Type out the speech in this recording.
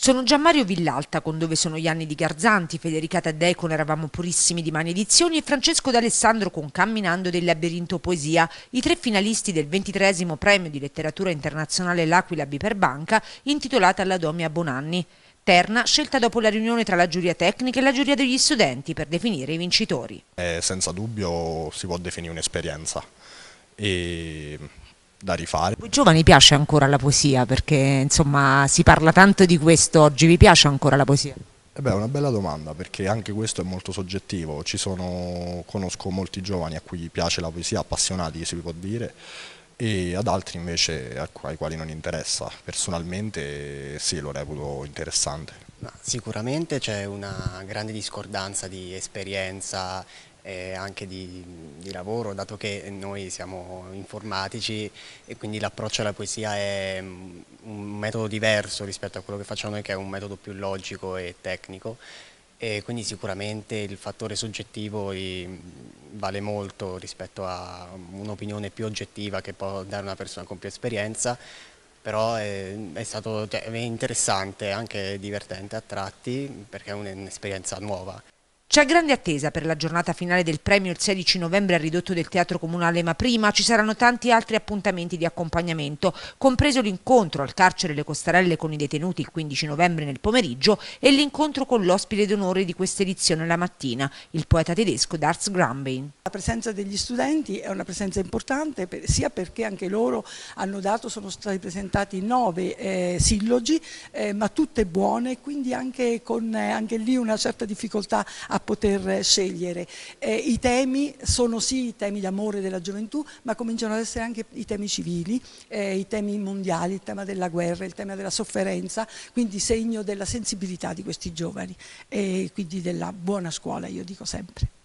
Sono Gianmario Villalta con Dove sono gli anni di Garzanti, Federica Taddei con Eravamo purissimi di Mani Edizioni e Francesco D'Alessandro con Camminando del labirinto poesia, i tre finalisti del ventitresimo premio di letteratura internazionale L'Aquila Biperbanca intitolata alla Domia Bonanni. Terna scelta dopo la riunione tra la giuria tecnica e la giuria degli studenti per definire i vincitori. Eh, senza dubbio si può definire un'esperienza e da rifare. Voi giovani piace ancora la poesia? Perché insomma si parla tanto di questo oggi, vi piace ancora la poesia? Eh beh, è una bella domanda perché anche questo è molto soggettivo, sono, conosco molti giovani a cui piace la poesia, appassionati si può dire, e ad altri invece ai quali non interessa. Personalmente sì, lo reputo interessante. Ma sicuramente c'è una grande discordanza di esperienza e eh, anche di di lavoro, dato che noi siamo informatici e quindi l'approccio alla poesia è mm, un metodo diverso rispetto a quello che facciamo noi, che è un metodo più logico e tecnico. E quindi sicuramente il fattore soggettivo vale molto rispetto a un'opinione più oggettiva che può dare una persona con più esperienza, però è, è stato cioè, è interessante, anche divertente a tratti, perché è un'esperienza nuova. C'è grande attesa per la giornata finale del premio il 16 novembre al ridotto del Teatro Comunale, ma prima ci saranno tanti altri appuntamenti di accompagnamento, compreso l'incontro al carcere Le Costarelle con i detenuti il 15 novembre nel pomeriggio e l'incontro con l'ospite d'onore di questa edizione la mattina, il poeta tedesco Darz Grambein. La presenza degli studenti è una presenza importante per, sia perché anche loro hanno dato, sono stati presentati nove eh, sillogi, eh, ma tutte buone, quindi anche, con, eh, anche lì una certa difficoltà a poter eh, scegliere. Eh, I temi sono sì i temi d'amore della gioventù, ma cominciano ad essere anche i temi civili, eh, i temi mondiali, il tema della guerra, il tema della sofferenza, quindi segno della sensibilità di questi giovani e quindi della buona scuola, io dico sempre.